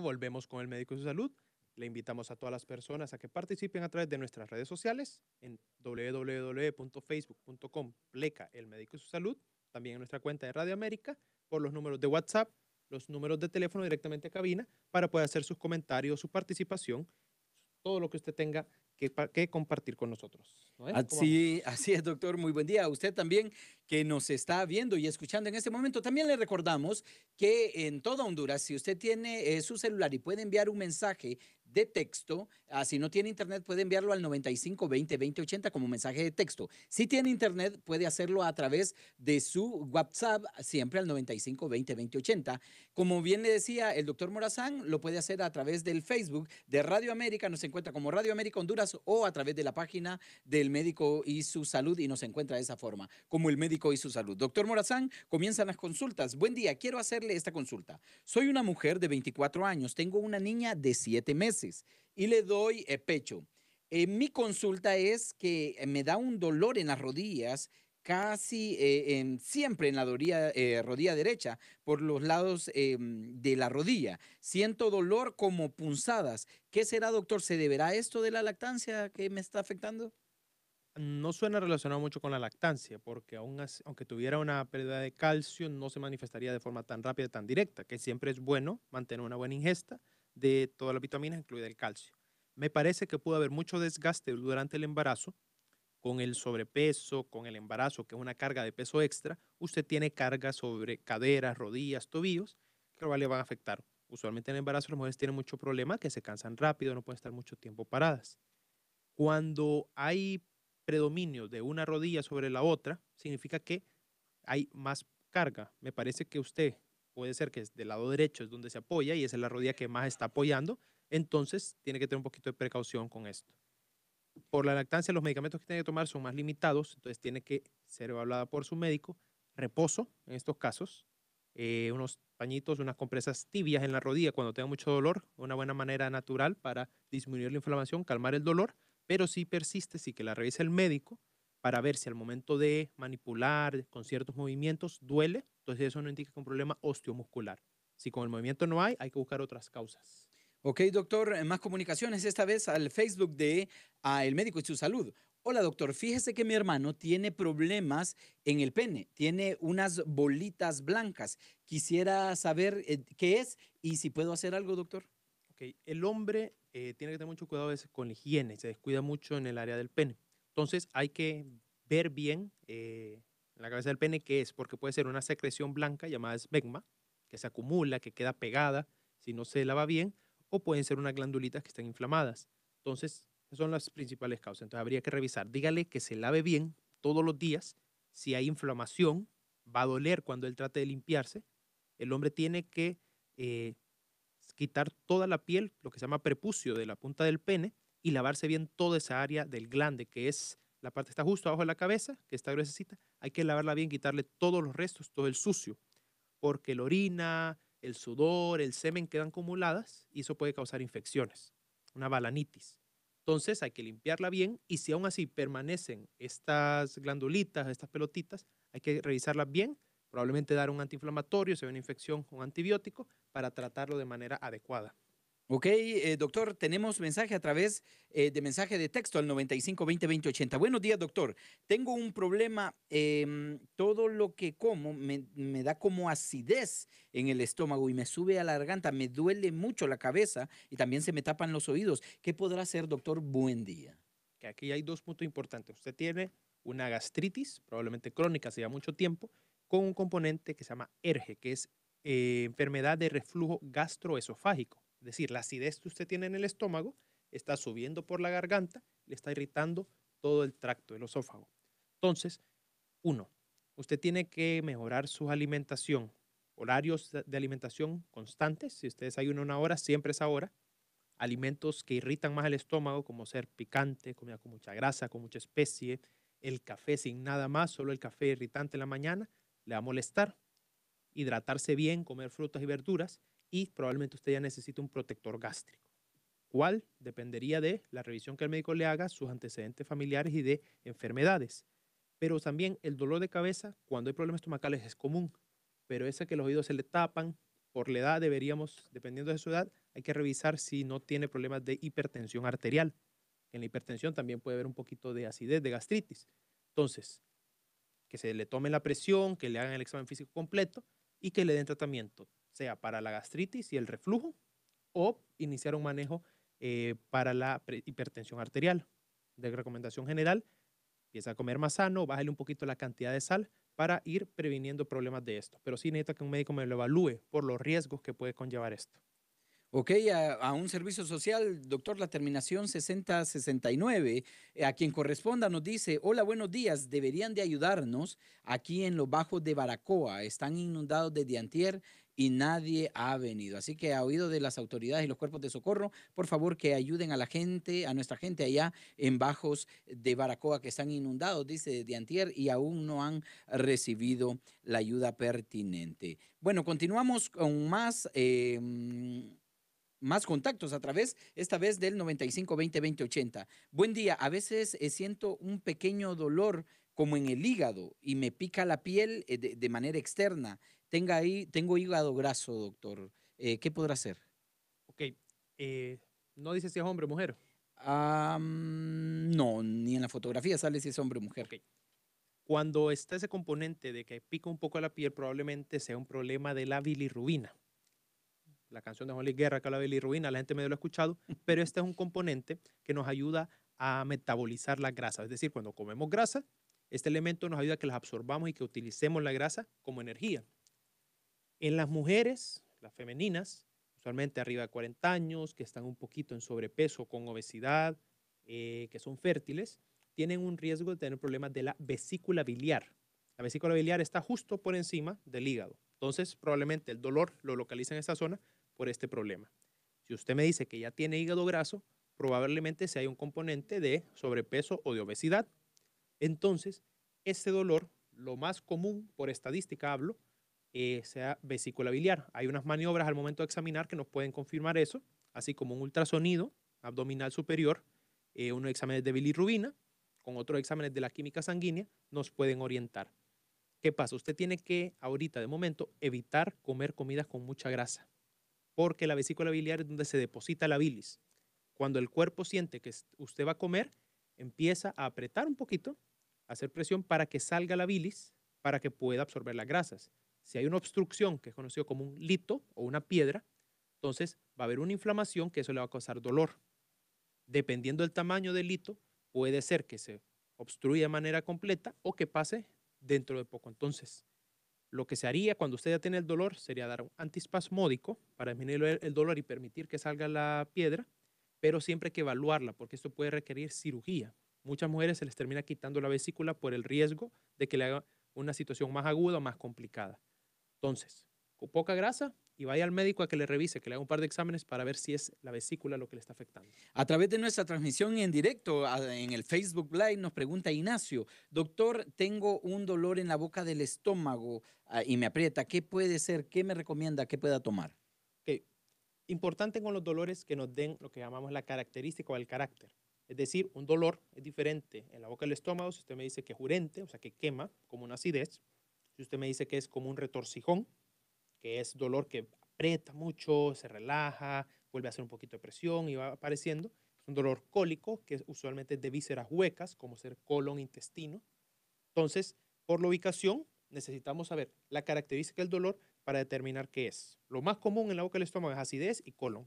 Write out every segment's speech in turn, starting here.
volvemos con el médico de su salud. Le invitamos a todas las personas a que participen a través de nuestras redes sociales en www.facebook.com pleca el médico de su salud, también en nuestra cuenta de Radio América, por los números de WhatsApp, los números de teléfono directamente a cabina para poder hacer sus comentarios, su participación, todo lo que usted tenga que, compartir con nosotros. así, ah, así es, doctor. Muy buen día. A usted también que nos está viendo y escuchando en este momento. También le recordamos que en toda Honduras, si usted tiene eh, su celular y puede enviar un mensaje de texto. Ah, si no tiene internet, puede enviarlo al 95 20 80 como mensaje de texto. Si tiene internet, puede hacerlo a través de su WhatsApp, siempre al 95 20 80. Como bien le decía el doctor Morazán, lo puede hacer a través del Facebook de Radio América. Nos encuentra como Radio América Honduras o a través de la página del médico y su salud y nos encuentra de esa forma, como el médico y su salud. Doctor Morazán, comienzan las consultas. Buen día, quiero hacerle esta consulta. Soy una mujer de 24 años, tengo una niña de 7 meses y le doy eh, pecho. Eh, mi consulta es que eh, me da un dolor en las rodillas, casi siempre en la rodilla derecha, por los lados em, de la rodilla. Siento dolor como punzadas. ¿Qué será, doctor? ¿Se deberá esto de la lactancia que me está afectando? no suena relacionado mucho con la lactancia, porque aunque tuviera una pérdida de calcio, no se manifestaría de forma tan rápida, tan directa, que siempre es bueno mantener una buena ingesta de todas las vitaminas, incluida el calcio. Me parece que puede haber mucho desgaste durante el embarazo, con el sobrepeso, con el embarazo, que es una carga de peso extra, usted tiene carga sobre caderas, rodillas, tobillos, que le van a afectar. Usualmente en el embarazo las mujeres tienen mucho problema, que se cansan rápido, no pueden estar mucho tiempo paradas. Cuando hay predominio de una rodilla sobre la otra, significa que hay más carga. Me parece que usted puede ser que es del lado derecho es donde se apoya y es la rodilla que más está apoyando, entonces tiene que tener un poquito de precaución con esto. Por la lactancia, los medicamentos que tiene que tomar son más limitados, entonces tiene que ser evaluada por su médico. Reposo, en estos casos, eh, unos pañitos, unas compresas tibias en la rodilla cuando tenga mucho dolor, una buena manera natural para disminuir la inflamación, calmar el dolor, pero si persiste, sí que la revise el médico para ver si al momento de manipular con ciertos movimientos duele entonces eso no indica que un problema osteomuscular. Si con el movimiento no hay, hay que buscar otras causas. Ok, doctor, más comunicaciones esta vez al Facebook de ah, El Médico y Su Salud. Hola, doctor, fíjese que mi hermano tiene problemas en el pene, tiene unas bolitas blancas. Quisiera saber eh, qué es y si puedo hacer algo, doctor. Ok, el hombre eh, tiene que tener mucho cuidado con la higiene, se descuida mucho en el área del pene. Entonces hay que ver bien eh, en la cabeza del pene, ¿qué es porque puede ser una secreción blanca llamada esmegma, que se acumula, que queda pegada si no se lava bien, o pueden ser unas glandulitas que están inflamadas. Entonces, son las principales causas. Entonces, habría que revisar. Dígale que se lave bien todos los días. Si hay inflamación, va a doler cuando él trate de limpiarse. El hombre tiene que eh, quitar toda la piel, lo que se llama prepucio de la punta del pene, y lavarse bien toda esa área del glande, que es la parte está justo abajo de la cabeza, que está gruesecita, hay que lavarla bien, quitarle todos los restos, todo el sucio, porque la orina, el sudor, el semen quedan acumuladas y eso puede causar infecciones, una balanitis. Entonces hay que limpiarla bien y si aún así permanecen estas glandulitas, estas pelotitas, hay que revisarlas bien, probablemente dar un antiinflamatorio, si hay una infección, con antibiótico, para tratarlo de manera adecuada. Ok, eh, doctor, tenemos mensaje a través eh, de mensaje de texto al 95 20 Buenos días, doctor. Tengo un problema. Em, todo lo que como me, da como acidez en el estómago y me sube a la garganta. Me duele mucho la cabeza y también se me tapan los oídos. ¿Qué podrá hacer, doctor? Buen día. aquí hay dos puntos importantes. Usted tiene una gastritis, probablemente crónica, hace ya mucho tiempo, con un componente que se llama ERGE, que es eh, enfermedad de reflujo gastroesofágico es decir, la acidez que usted tiene en el estómago está subiendo por la garganta, le está irritando todo el tracto del esófago. Entonces, uno, usted tiene que mejorar su alimentación, horarios de alimentación constantes. Si usted desayuna una hora, siempre es hora. Alimentos que irritan más el estómago, como ser picante, comida con mucha grasa, con mucha especie, el café sin nada más, solo el café irritante en la mañana, le va a molestar. Hidratarse bien, comer frutas y verduras y probablemente usted ya necesite un protector gástrico. ¿Cuál? Dependería de la revisión que el médico le haga, sus antecedentes familiares y de enfermedades. Pero también el dolor de cabeza cuando hay problemas estomacales es común, pero ese que los oídos se le tapan, por la edad deberíamos, dependiendo de su edad, hay que revisar si no tiene problemas de hipertensión arterial. En la hipertensión también puede haber un poquito de acidez, de gastritis. Entonces, que se le tome la presión, que le hagan el examen físico completo y que le den tratamiento sea para la gastritis y el reflujo o iniciar un manejo eh, para la hipertensión arterial. De recomendación general, empieza a comer más sano, bájale un poquito la cantidad de sal para ir previniendo problemas de esto. Pero sí necesita que un médico me lo evalúe por los riesgos que puede conllevar esto. Ok, a, un servicio social, doctor, la terminación 6069, eh, a quien corresponda nos dice, hola, buenos días, deberían de ayudarnos aquí en los bajos de Baracoa, están inundados desde antier y nadie ha venido. Así que ha oído de las autoridades y los cuerpos de socorro, por favor que ayuden a la gente, a nuestra gente allá en Bajos de Baracoa que están inundados, dice de Antier, y aún no han recibido la ayuda pertinente. Bueno, continuamos con más. Em, más contactos a través, esta vez del 95-20-20-80. Buen día, a veces eh, siento un pequeño dolor como en el hígado y me pica la piel eh, de manera externa tenga ahí, tengo hígado graso, doctor, eh, ¿qué podrá hacer? Ok, eh, no dice si es hombre o mujer. Ah, mm, no, ni en la fotografía sale si es hombre o mujer. Cuando está ese componente de que pica un poco la piel, probablemente sea un problema de la bilirrubina. La canción de Juan Luis Guerra, que habla de bilirrubina, la gente medio lo ha escuchado, pero este es un componente que nos ayuda a metabolizar la grasa. Es decir, cuando comemos grasa, este elemento nos ayuda a que las absorbamos y que utilicemos la grasa como energía. En las mujeres, las femeninas, usualmente arriba de 40 años, que están un poquito en sobrepeso, con obesidad, eh, que son fértiles, tienen un riesgo de tener problemas de la vesícula biliar. La vesícula biliar está justo por encima del hígado. Entonces, probablemente el dolor lo localiza en esa zona por este problema. Si usted me dice que ya tiene hígado graso, probablemente si hay un componente de sobrepeso o de obesidad. Entonces, ese dolor, lo más común, por estadística hablo, eh, sea vesícula biliar. Hay unas maniobras al momento de examinar que nos pueden confirmar eso, así como un ultrasonido abdominal superior, eh, unos exámenes de bilirrubina, con otros exámenes de la química sanguínea, nos pueden orientar. ¿Qué pasa? Usted tiene que, ahorita de momento, evitar comer comidas con mucha grasa, porque la vesícula biliar es donde se deposita la bilis. Cuando el cuerpo siente que usted va a comer, empieza a apretar un poquito, a hacer presión para que salga la bilis, para que pueda absorber las grasas. Si hay una obstrucción, que es conocido como un lito o una piedra, entonces va a haber una inflamación que eso le va a causar dolor. Dependiendo del tamaño del lito, puede ser que se obstruya de manera completa o que pase dentro de poco. Entonces, lo que se haría cuando usted ya tiene el dolor sería dar un antispasmódico para disminuir el dolor y permitir que salga la piedra, pero siempre hay que evaluarla porque esto puede requerir cirugía. Muchas mujeres se les termina quitando la vesícula por el riesgo de que le haga una situación más aguda o más complicada. Entonces, con poca grasa, y vaya al médico a que le revise, que le haga un par de exámenes para ver si es la vesícula lo que le está afectando. A través de nuestra transmisión en directo en el Facebook Live nos pregunta Ignacio, doctor, tengo un dolor en la boca del estómago ah, y me aprieta, ¿qué puede ser? ¿Qué me recomienda? que pueda tomar? Importante con los dolores que nos den lo que llamamos la característica o el carácter. Es decir, un dolor es diferente en la boca del estómago si usted me dice que es urente, o sea, que quema, como una acidez si usted me dice que es como un retorcijón, que es dolor que aprieta mucho, se relaja, vuelve a hacer un poquito de presión y va apareciendo, es un dolor cólico que usualmente es de vísceras huecas, como ser colon, intestino. Entonces, por la ubicación, necesitamos saber la característica del dolor para determinar qué es. Lo más común en la boca del estómago es acidez y colon.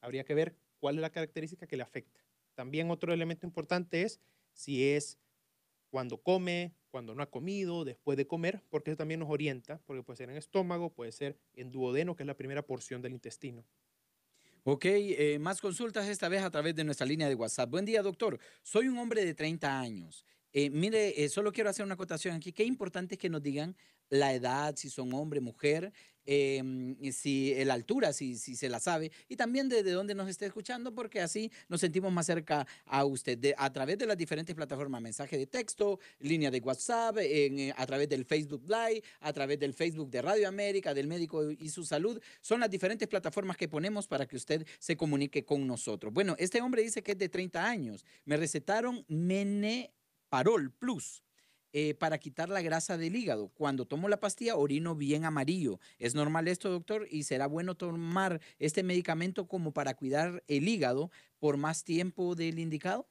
Habría que ver cuál es la característica que le afecta. También otro elemento importante es si es cuando come, cuando no ha comido, después de comer, porque eso también nos orienta, porque puede ser en estómago, puede ser en duodeno, que es la primera porción del intestino. Ok, eh, más consultas esta vez a través de nuestra línea de WhatsApp. Buen día, doctor. Soy un hombre de 30 años eh, mire, eh, solo quiero hacer una acotación aquí. Qué importante es que nos digan la edad, si son hombre, mujer, em, si eh, la altura, si, se la sabe, y también desde de dónde nos esté escuchando, porque así nos sentimos más cerca a usted, a través de las diferentes plataformas, mensaje de texto, línea de WhatsApp, a través del Facebook Live, a través del Facebook de Radio América, del Médico y su Salud. Son las diferentes plataformas que ponemos para que usted se comunique con nosotros. Bueno, este hombre dice que es de 30 años. Me recetaron mene Parol Plus. Eh, para quitar la grasa del hígado. Cuando tomo la pastilla, orino bien amarillo. ¿Es normal esto, doctor? ¿Y será bueno tomar este medicamento como para cuidar el hígado por más tiempo del indicado?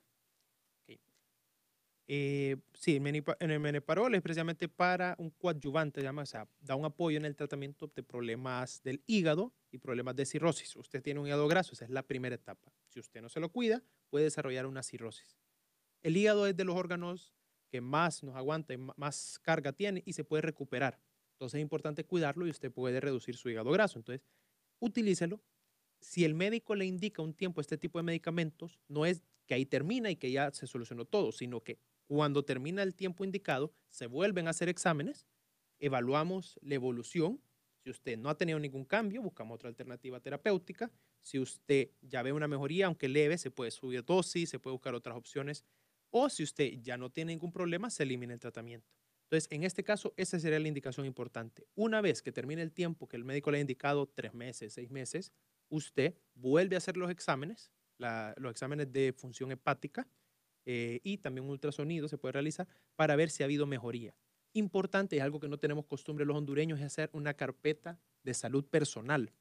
Eh, sí, el meneparol es precisamente para un coadyuvante, llama, o sea, da un apoyo en el tratamiento de problemas del hígado y problemas de cirrosis. Usted tiene un hígado graso, esa es la primera etapa. Si usted no se lo cuida, puede desarrollar una cirrosis. El hígado es de los órganos que más nos aguanta más carga tiene y se puede recuperar. Entonces es importante cuidarlo y usted puede reducir su hígado graso. Entonces, utilícelo. Si el médico le indica un tiempo este tipo de medicamentos, no es que ahí termina y que ya se solucionó todo, sino que cuando termina el tiempo indicado, se vuelven a hacer exámenes, evaluamos la evolución. Si usted no ha tenido ningún cambio, buscamos otra alternativa terapéutica. Si usted ya ve una mejoría, aunque leve, se puede subir dosis, se puede buscar otras opciones o si usted ya no tiene ningún problema, se elimina el tratamiento. Entonces, en este caso, esa sería la indicación importante. Una vez que termine el tiempo que el médico le ha indicado, tres meses, seis meses, usted vuelve a hacer los exámenes, los exámenes de función hepática eh, y también un ultrasonido se puede realizar para ver si ha habido mejoría. Importante, es algo que no tenemos costumbre los hondureños, es hacer una carpeta de salud personal.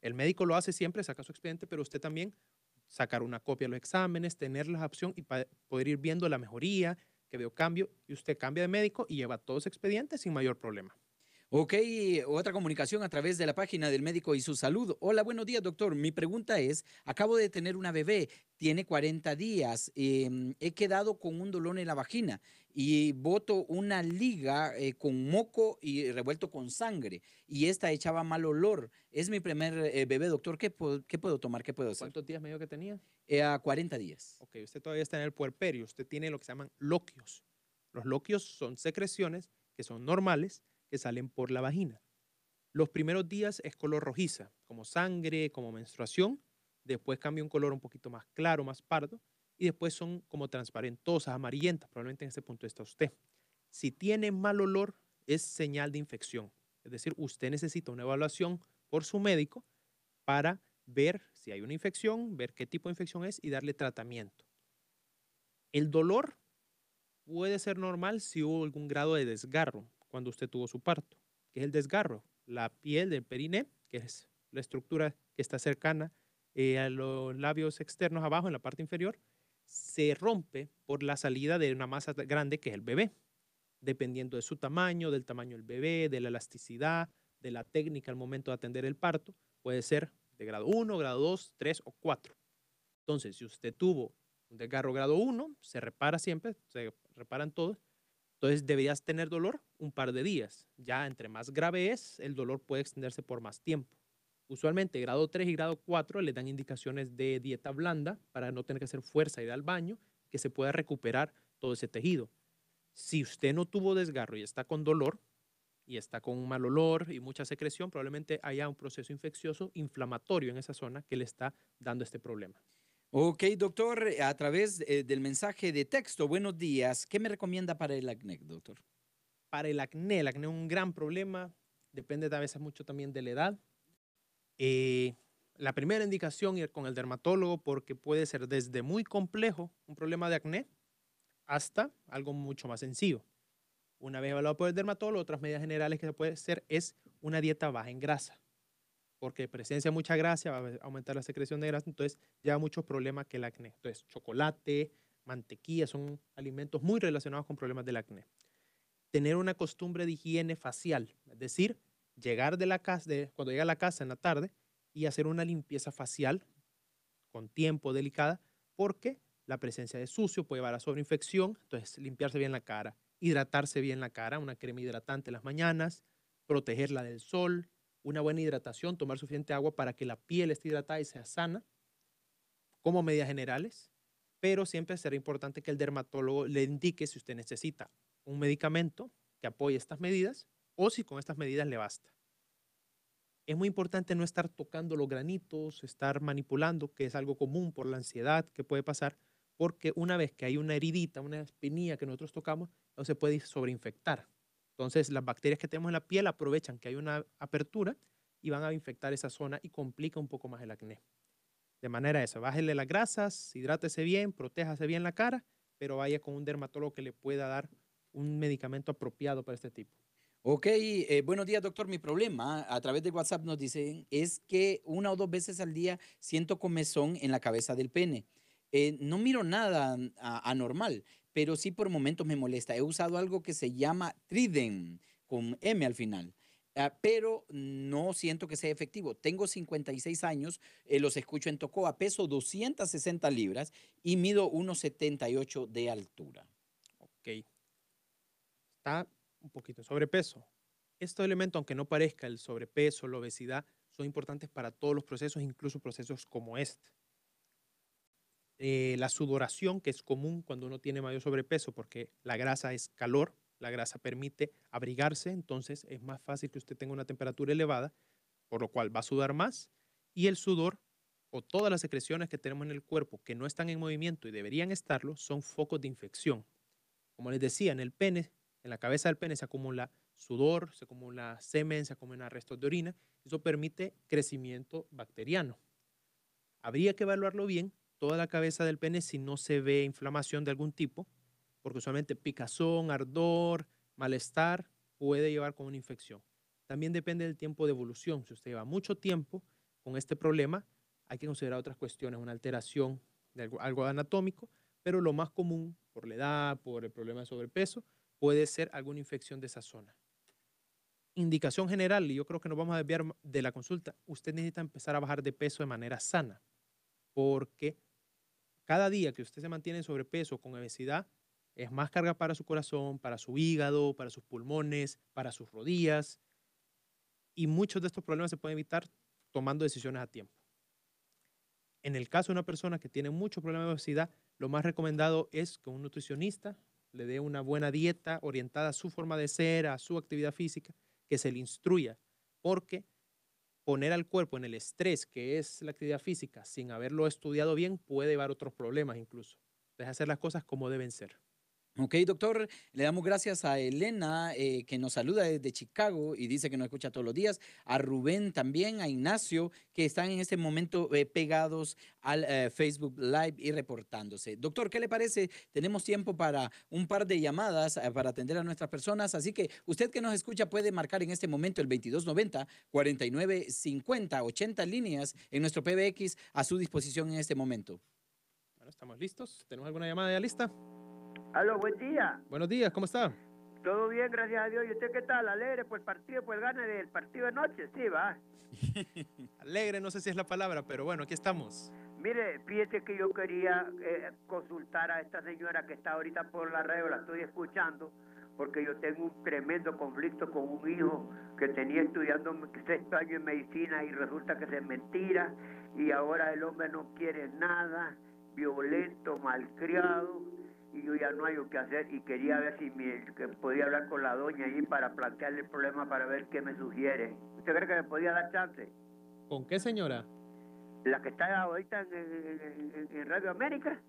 El médico lo hace siempre, saca su expediente, pero usted también sacar una copia de los exámenes, tener la opción y poder ir viendo la mejoría, que veo cambio, y usted cambia de médico y lleva todos los expedientes sin mayor problema. Ok, otra comunicación a través de la página del médico y su salud. Hola, buenos días, doctor. Mi pregunta es, acabo de tener una bebé, tiene 40 días, em, he quedado con un dolor en la vagina y boto una liga eh, con moco y revuelto con sangre y esta echaba mal olor. Es mi primer eh, bebé, doctor. ¿Qué, puedo tomar? ¿Qué puedo hacer? ¿Cuántos días me que tenía? Eh, a 40 días. Ok, usted todavía está en el puerperio, usted tiene lo que se llaman loquios. Los loquios son secreciones que son normales que salen por la vagina. Los primeros días es color rojiza, como sangre, como menstruación. Después cambia un color un poquito más claro, más pardo. Y después son como transparentosas, amarillentas. Probablemente en este punto está usted. Si tiene mal olor, es señal de infección. Es decir, usted necesita una evaluación por su médico para ver si hay una infección, ver qué tipo de infección es y darle tratamiento. El dolor puede ser normal si hubo algún grado de desgarro cuando usted tuvo su parto, que es el desgarro, la piel del periné, que es la estructura que está cercana eh, a los labios externos abajo en la parte inferior, se rompe por la salida de una masa grande que es el bebé, dependiendo de su tamaño, del tamaño del bebé, de la elasticidad, de la técnica al momento de atender el parto, puede ser de grado 1, grado 2, 3 o 4. Entonces, si usted tuvo un desgarro grado 1, se repara siempre, se reparan todos, entonces deberías tener dolor un par de días. Ya entre más grave es, el dolor puede extenderse por más tiempo. Usualmente grado 3 y grado 4 le dan indicaciones de dieta blanda para no tener que hacer fuerza, y ir al baño, que se pueda recuperar todo ese tejido. Si usted no tuvo desgarro y está con dolor y está con un mal olor y mucha secreción, probablemente haya un proceso infeccioso inflamatorio en esa zona que le está dando este problema. Ok, doctor, eh, a través eh, del mensaje de texto, buenos días, ¿qué me recomienda para el acné, doctor? Para el acné, el acné es un gran problema, depende a veces mucho también de la edad. Eh, la primera indicación ir con el dermatólogo porque puede ser desde muy complejo, un problema de acné, hasta algo mucho más sencillo. Una vez evaluado por el dermatólogo, otras medidas generales que se puede hacer es una dieta baja en grasa porque presencia mucha grasa va a aumentar la secreción de grasa, entonces lleva muchos problemas que el acné. Entonces, chocolate, mantequilla son alimentos muy relacionados con problemas del acné. Tener una costumbre de higiene facial, es decir, llegar de la casa, cuando llega a la casa en la tarde y hacer una limpieza facial con tiempo delicada, porque la presencia de sucio puede llevar a sobreinfección, entonces limpiarse bien la cara, hidratarse bien la cara, una crema hidratante en las mañanas, protegerla del sol, una buena hidratación, tomar suficiente agua para que la piel esté hidratada y sea sana, como medidas generales, pero siempre será importante que el dermatólogo le indique si usted necesita un medicamento que apoye estas medidas o si con estas medidas le basta. Es muy importante no estar tocando los granitos, estar manipulando, que es algo común por la ansiedad que puede pasar, porque una vez que hay una heridita, una espinilla que nosotros tocamos, no se puede sobreinfectar. Entonces, las bacterias que tenemos en la piel aprovechan que hay una apertura y van a infectar esa zona y complica un poco más el acné. De manera eso, bájele las grasas, hidrátese bien, protéjase bien la cara, pero vaya con un dermatólogo que le pueda dar un medicamento apropiado para este tipo. Ok, eh, buenos días doctor. Mi problema a través de WhatsApp nos dicen es que una o dos veces al día siento comezón en la cabeza del pene. Eh, no miro nada mm, anormal, pero sí por momentos me molesta. He usado algo que se llama Triden, con M al final. Ah, pero no siento que sea efectivo. Tengo 56 años, eh, los escucho en Tocoa, peso 260 libras y mido 1,78 de altura. Ok. Está un poquito en sobrepeso. Este elemento, aunque no parezca el sobrepeso, la obesidad, son importantes para todos los procesos, incluso procesos como este. Eh, la sudoración, que es común cuando uno tiene mayor sobrepeso, porque la grasa es calor, la grasa permite abrigarse, entonces es más fácil que usted tenga una temperatura elevada, por lo cual va a sudar más, y el sudor o todas las secreciones que tenemos en el cuerpo que no están en movimiento y deberían estarlo son focos de infección. Como les decía, en el pene, en la cabeza del pene se acumula sudor, se acumula semen, se acumulan restos de orina, eso permite crecimiento bacteriano. Habría que evaluarlo bien toda la cabeza del pene si no se ve inflamación de algún tipo, porque usualmente picazón, ardor, malestar puede llevar con una infección. También depende del tiempo de evolución. Si usted lleva mucho tiempo con este problema, hay que considerar otras cuestiones, una alteración de algo, anatómico, pero lo más común, por la edad, por el problema de sobrepeso, puede ser alguna infección de esa zona. Indicación general, y yo creo que nos vamos a desviar de la consulta, usted necesita empezar a bajar de peso de manera sana, porque cada día que usted se mantiene en sobrepeso con obesidad, es más carga para su corazón, para su hígado, para sus pulmones, para sus rodillas. Y muchos de estos problemas se pueden evitar tomando decisiones a tiempo. En el caso de una persona que tiene muchos problemas de obesidad, lo más recomendado es que un nutricionista le dé una buena dieta orientada a su forma de ser, a su actividad física, que se le instruya, porque poner al cuerpo en el estrés que es la actividad física sin haberlo estudiado bien puede llevar otros problemas incluso. Deja hacer las cosas como deben ser. Ok, doctor, le damos gracias a Elena, eh, que nos saluda desde Chicago y dice que nos escucha todos los días, a Rubén también, a Ignacio, que están en este momento eh, pegados al eh, Facebook Live y reportándose. Doctor, ¿qué le parece? Tenemos tiempo para un par de llamadas para atender a nuestras personas, así que usted que nos escucha puede marcar en este momento el 2290-4950, 80 líneas en nuestro PBX a su disposición en este momento. Bueno, estamos listos. ¿Tenemos alguna llamada ya lista? Aló, buen día. Buenos días, ¿cómo está? Todo bien, gracias a Dios. ¿Y usted qué tal? ¿Alegre por el partido, pues el gane del partido de noche? Sí, va. Alegre, no sé si es la palabra, pero bueno, aquí estamos. Mire, fíjese que yo quería eh, consultar a esta señora que está ahorita por la radio, la estoy escuchando, porque yo tengo un tremendo conflicto con un hijo que tenía estudiando sexto año en medicina y resulta que se mentira y ahora el hombre no quiere nada, violento, malcriado y yo ya no hay qué hacer y quería ver si me, podía hablar con la doña ahí para plantearle el problema para ver qué me sugiere. ¿Usted cree que me podía dar chance? ¿Con qué señora? La que está ahorita en, Radio América,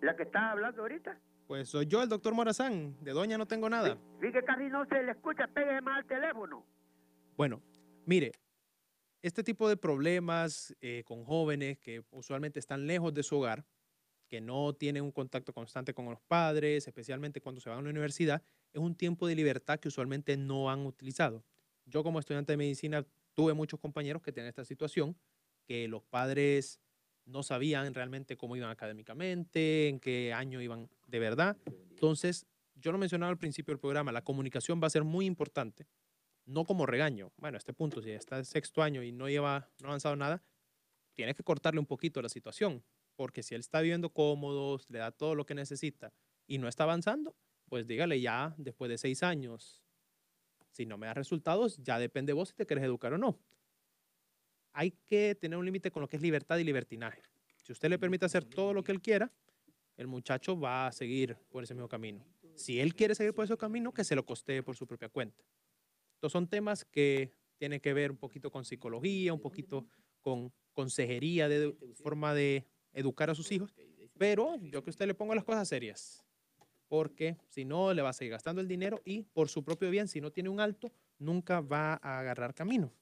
la que está hablando ahorita. Pues soy yo, el doctor Morazán, de doña no tengo nada. Sí, que casi no se le escucha, pegue más al teléfono. Bueno, mire, este tipo de problemas eh, con jóvenes que usualmente están lejos de su hogar, que no tienen un contacto constante con los padres, especialmente cuando se van a la universidad, es un tiempo de libertad que usualmente no han utilizado. Yo como estudiante de medicina tuve muchos compañeros que tienen esta situación, que los padres no sabían realmente cómo iban académicamente, en qué año iban de verdad. Entonces, yo lo mencionaba al principio del programa, la comunicación va a ser muy importante, no como regaño. Bueno, a este punto, si está el sexto año y no lleva, no ha avanzado nada, tienes que cortarle un poquito la situación porque si él está viviendo cómodo, le da todo lo que necesita y no está avanzando, pues dígale ya después de seis años, si no me da resultados, ya depende de vos si te querés educar o no. Hay que tener un límite con lo que es libertad y libertinaje. Si usted le permite hacer todo lo que él quiera, el muchacho va a seguir por ese mismo camino. Si él quiere seguir por ese camino, que se lo costee por su propia cuenta. Estos son temas que tienen que ver un poquito con psicología, un poquito con consejería de forma de educar a sus hijos, pero yo que usted le ponga las cosas serias, porque si no, le va a seguir gastando el dinero y por su propio bien, si no tiene un alto, nunca va a agarrar camino.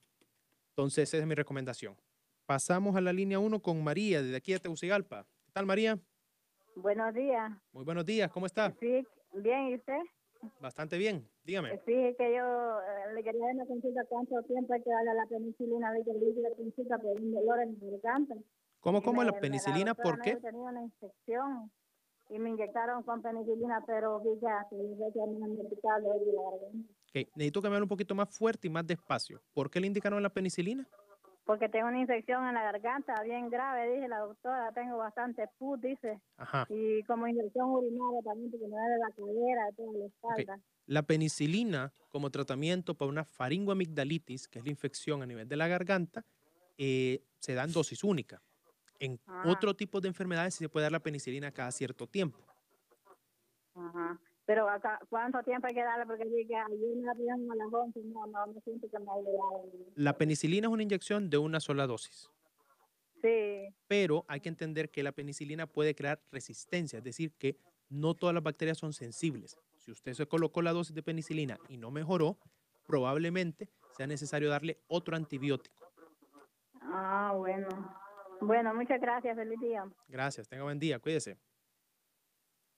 Entonces, esa es mi recomendación. Pasamos a la línea 1 con María, desde aquí a Tegucigalpa. ¿Qué tal, María? Buenos días. Muy buenos días, ¿cómo está? Sí, bien, ¿y usted? Bastante bien, dígame. Sí, que yo eh, le quería una cuánto tiempo que darle la penicilina de que le la consulta por un dolor en el garganta. ¿Cómo, cómo? ¿La penicilina? ¿Por qué? una infección y me inyectaron con penicilina, pero Necesito que me vean un poquito más fuerte y más despacio. ¿Por qué le indicaron la penicilina? Porque tengo una infección en la garganta bien grave, dije la doctora, tengo bastante pus, dice. Y como infección urinaria también, porque me da de la cadera, de la espalda. La penicilina, como tratamiento para una faringoamigdalitis, que es la infección a nivel de la garganta, eh, se da en dosis únicas. En ah. otro tipo de enfermedades sí se puede dar la penicilina cada cierto tiempo. Ajá. Pero acá, ¿cuánto tiempo hay que darle? Porque dije, ayer me dieron a las no, no, me siento que me La penicilina es una inyección de una sola dosis. Sí. Pero hay que entender que la penicilina puede crear resistencia, es decir, que no todas las bacterias son sensibles. Si usted se colocó la dosis de penicilina y no mejoró, probablemente sea necesario darle otro antibiótico. Ah, bueno. Bueno, muchas gracias, feliz día. Gracias, tenga buen día, cuídese.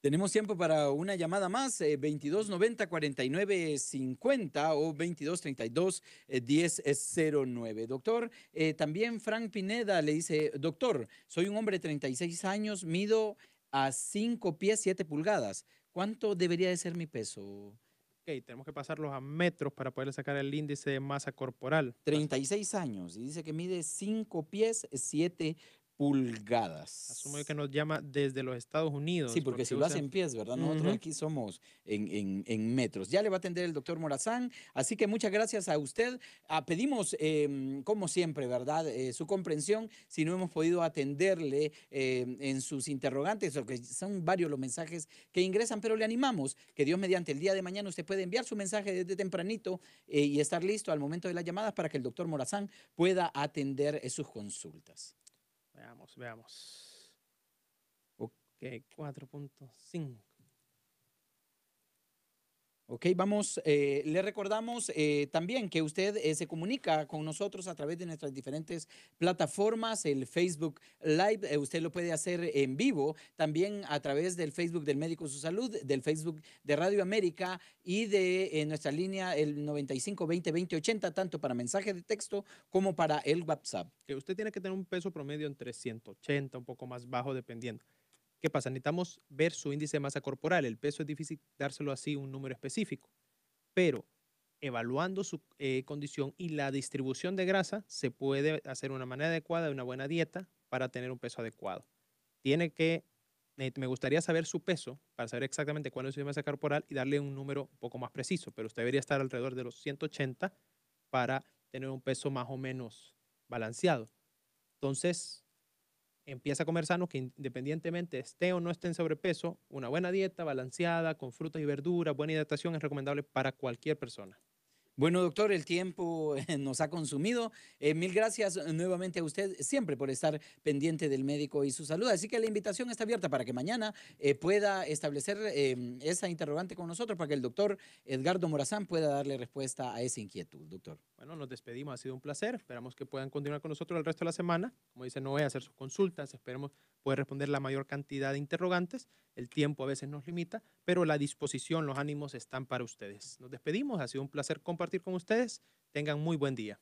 Tenemos tiempo para una llamada más, eh, 2290-4950 o 2232-1009. Doctor, eh, también Frank Pineda le dice, doctor, soy un hombre de 36 años, mido a 5 pies 7 pulgadas. ¿Cuánto debería de ser mi peso? Ok, tenemos que pasarlos a metros para poder sacar el índice de masa corporal. 36 años y dice que mide 5 pies 7 pulgadas. Asumo que nos llama desde los Estados Unidos. Sí, porque, si lo hacen pies, ¿verdad? Nosotros aquí somos en, metros. Ya le va a atender el doctor Morazán. Así que muchas gracias a usted. Ah, pedimos, em, como siempre, ¿verdad? Eh, su comprensión si no hemos podido atenderle em, en sus interrogantes, porque son varios los mensajes que ingresan, pero le animamos que Dios mediante el día de mañana usted puede enviar su mensaje desde tempranito eh, y estar listo al momento de las llamadas para que el doctor Morazán pueda atender eh, sus consultas. Veamos, veamos. Ok, 4.5. Ok, vamos, eh, le recordamos eh, también que usted eh, se comunica con nosotros a través de nuestras diferentes plataformas, el Facebook Live, usted lo puede hacer en vivo, también a través del Facebook del Médico Su Salud, del Facebook de Radio América y de nuestra línea el 95 20 80, tanto para mensaje de texto como para el WhatsApp. Que usted tiene que tener un peso promedio entre 180, un poco más bajo, dependiendo. ¿Qué pasa? Necesitamos ver su índice de masa corporal. El peso es difícil dárselo así un número específico, pero evaluando su eh, condición y la distribución de grasa, se puede hacer una manera adecuada, de una buena dieta para tener un peso adecuado. Tiene que, eh, me gustaría saber su peso para saber exactamente cuál es su masa corporal y darle un número un poco más preciso, pero usted debería estar alrededor de los 180 para tener un peso más o menos balanceado. Entonces, empieza a comer sano, que independientemente esté o no esté en sobrepeso, una buena dieta balanceada con frutas y verduras, buena hidratación es recomendable para cualquier persona. Bueno, doctor, el tiempo eh, nos ha consumido. Eh, mil gracias eh, nuevamente a usted siempre por estar pendiente del médico y su salud. Así que la invitación está abierta para que mañana pueda establecer em, esa interrogante con nosotros, para que el doctor Edgardo Morazán pueda darle respuesta a esa inquietud, doctor. Bueno, nos despedimos, ha sido un placer. Esperamos que puedan continuar con nosotros el resto de la semana. Como dice no voy a hacer sus consultas, esperemos poder responder la mayor cantidad de interrogantes el tiempo a veces nos limita, pero la disposición, los ánimos están para ustedes. Nos despedimos, ha sido un placer compartir con ustedes. Tengan muy buen día.